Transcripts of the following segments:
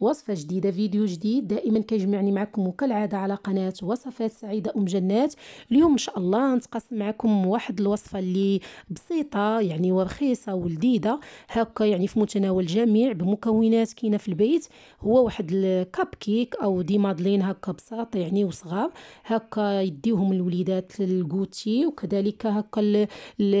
وصفة جديدة فيديو جديد دائما كيجمعني معكم وكالعادة على قناة وصفات سعيدة أم جنات اليوم إن شاء الله نتقاسم معكم واحد الوصفة اللي بسيطة يعني ورخيصة ولذيذة هكا يعني في متناول الجميع بمكونات كاينة في البيت هو واحد الكاب كيك أو دي مادلين هكا بساط يعني وصغار هكا يديهم الوليدات الكوتي وكذلك هكا ل... ل...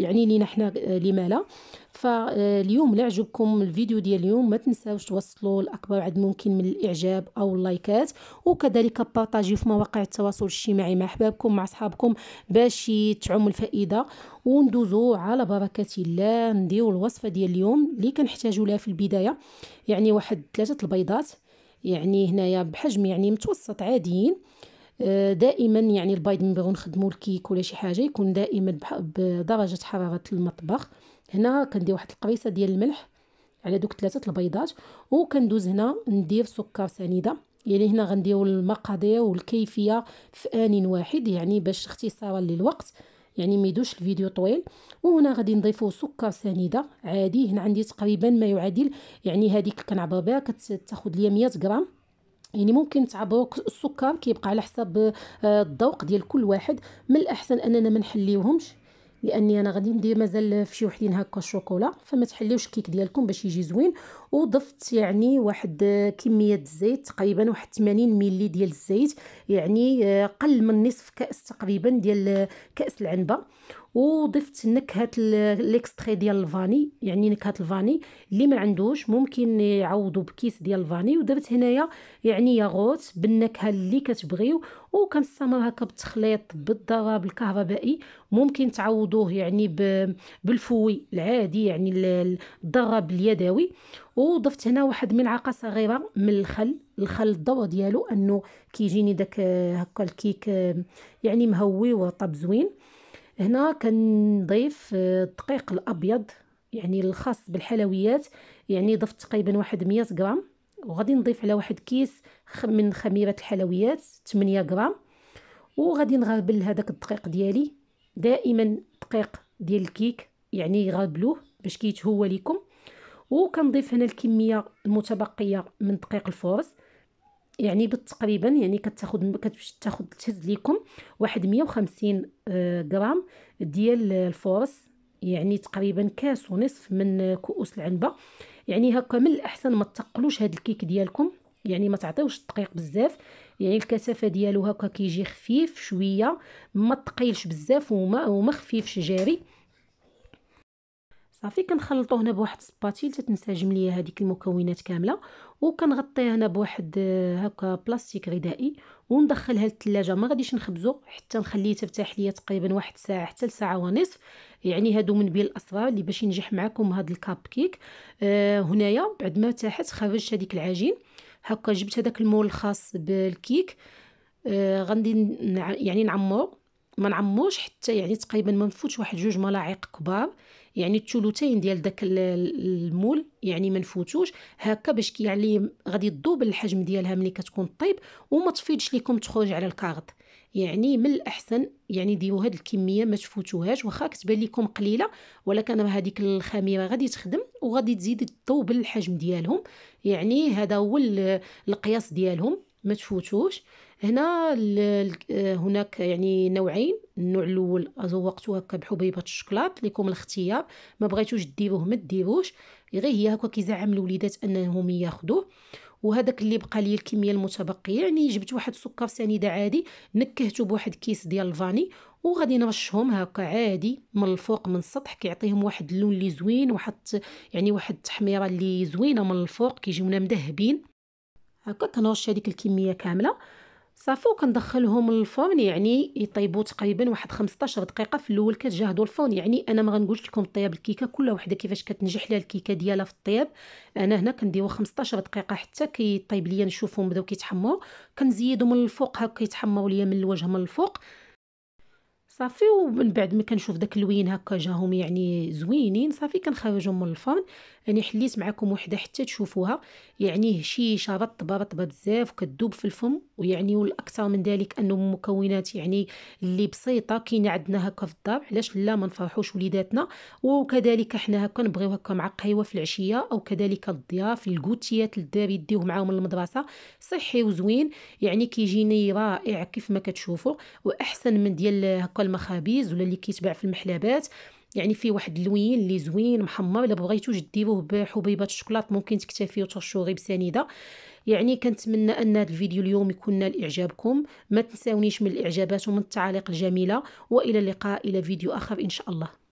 يعني لينا حنا لمالا فاليوم لعجبكم الفيديو ديال اليوم ما تنساوش توصلوا لاكبر أكبر عدد ممكن من الإعجاب أو اللايكات وكذلك بارطاجيو في مواقع التواصل الاجتماعي مع أحبابكم مع أصحابكم باش تعم الفائدة وندوزو على بركة الله نديرو الوصفة ديال اليوم اللي كنحتاجو لها في البداية يعني واحد ثلاثة البيضات يعني هنايا بحجم يعني متوسط عاديين آه، دائما يعني البيض بغيو نخدمو الكيك ولا شي حاجه يكون دائما بدرجه حراره المطبخ هنا كندير واحد القريصه ديال الملح على دوك ثلاثه البيضات وكندوز هنا ندير سكر سنيده يعني هنا غنديروا المقادير والكيفيه في ان واحد يعني باش اختصارا للوقت يعني ما يدوش الفيديو طويل وهنا غادي نضيفو سكر سنيده عادي هنا عندي تقريبا ما يعادل يعني هذيك كنعبر بها كتاخذ ليا 100 غرام يعني ممكن تعبروا السكر كيبقى على حساب آه، الذوق ديال كل واحد من الاحسن اننا ما نحليوهمش لاني انا غادي ندير مازال في شي وحدين هكا الشوكولا فما تحليوش الكيك ديالكم باش يجي زوين وضفت يعني واحد كميه الزيت تقريبا واحد 80 ملي ديال الزيت يعني آه، قل من نصف كاس تقريبا ديال آه، كاس العنبه وضفت نكهه ليكستري ديال الفاني يعني نكهه الفاني اللي ما عندوش ممكن يعوضوا بكيس ديال الفاني ودرت هنايا يعني ياغوت بالنكهه اللي كتبغيو وكنستمر هكا بالتخليط بالضرب الكهربائي ممكن تعوضوه يعني بالفوي العادي يعني الضرب اليدوي وضفت هنا واحد ملعقه صغيره من الخل الخل الضوء ديالو انه كيجيني داك هكا الكيك يعني مهوي وطاب زوين هنا كنضيف آه، الدقيق الابيض يعني الخاص بالحلويات يعني ضفت تقريبا واحد 100 غرام وغادي نضيف على واحد كيس من خميره الحلويات 8 غرام وغادي نغربل هذاك الدقيق ديالي دائما الدقيق ديال الكيك يعني غربلوه باش كيتهوى لكم وكنضيف هنا الكميه المتبقيه من دقيق الفورس يعني بالتقريبا يعني كتاخد كتاخد تهز ليكم واحد 150 غرام آه، ديال الفورس يعني تقريبا كاس ونصف من كؤوس العنبه يعني هكا من الاحسن ما تقلوش هاد الكيك ديالكم يعني ما تعطيوش الدقيق بزاف يعني الكثافه ديالو هكا كيجي خفيف شويه ما تقيلش بزاف وما وما خفيفش جاري صافي كنخلطو هنا بواحد سباتيل تتنسجم ليا هذيك المكونات كامله وكنغطيه هنا بواحد هكا بلاستيك غذائي وندخلها للثلاجه ما غاديش نخبزو حتى نخليه ترتاح ليا تقريبا واحد ساعه حتى لساعه ونصف يعني هادو من بين الاسرار اللي باش ينجح معكم هاد الكاب كيك آه هنايا بعد ما ارتاحت خرجت هذيك العجين هكا جبت هذاك المول الخاص بالكيك آه غندي يعني نعمرو ما نعموش حتى يعني تقريبا ما نفوتش واحد جوج ملاعق كبار يعني الثلثين ديال داك المول يعني ما نفوتوش هكا باش كي يعني غادي تذوب الحجم ديالها ملي كتكون طيب وما تفيدش ليكم تخرج على الكارط يعني من الاحسن يعني ديروا هاد الكميه ما تفوتوهاش واخا كتبان لكم قليله ولكن هذيك الخميره غادي تخدم وغادي تزيد تذوب الحجم ديالهم يعني هذا هو القياس ديالهم ما تفوتوش هنا هناك يعني نوعين النوع الاول ذوقته هكا بحبيبه الشكلاط لكم الاختيار ما بغيتوش ديروه ما ديروش غير هي هكا كيزعم الوليدات انهم ياخذوه وهذاك اللي بقى لي الكميه المتبقيه يعني جبت واحد السكر سنيده عادي نكهته بواحد كيس ديال الفاني وغادي نرشهم هكا عادي من الفوق من السطح كيعطيهم واحد اللون اللي زوين واحد يعني واحد التحميره اللي زوينه من الفوق كيجيونا مذهبين هكا كنرش هذيك الكميه كامله صافي وكندخلهم للفرن يعني يطيبوا تقريبا واحد 15 دقيقه في الاول كتجهدوا الفرن يعني انا ما غنقولش لكم طياب الكيكه كل وحده كيفاش كتنجح لها الكيكه ديالها في الطياب انا هنا كنديروا 15 دقيقه حتى كيطيب ليا نشوفهم بداو كيتحمروا كنزيدوا من الفوق هكا كيتحمروا ليا من الوجه من الفوق صافي ومن بعد ما كنشوف داك اللوين هكا جاهم يعني زوينين صافي كنخرجهم من الفرن يعني حليت معكم وحده حتى تشوفوها يعني هشيشه رطبه رطبه بزاف وكتذوب في الفم ويعني والاكثر من ذلك انه مكونات يعني اللي بسيطه كاينه عندنا هكا في الدار علاش لا ما نفرحوش وليداتنا وكذلك حنا هكا نبغيو هكا مع قهوه في العشيه او كذلك الضياف الكوتيات الدار يديوه معاهم للمدرسه صحي وزوين يعني كيجيني رائع كيف ما كتشوفوا واحسن من ديال هكا المخابز ولا اللي كيتباع في المحلبات يعني فيه واحد اللوين اللي زوين محمر الا بغيتو جديبوه بحبيبات الشوكولات ممكن تكتفيو ترشوغي بسنيده يعني كنتمنى ان هذا الفيديو اليوم يكون نال اعجابكم ما تنساونيش من الاعجابات ومن التعاليق الجميله والى اللقاء الى فيديو اخر ان شاء الله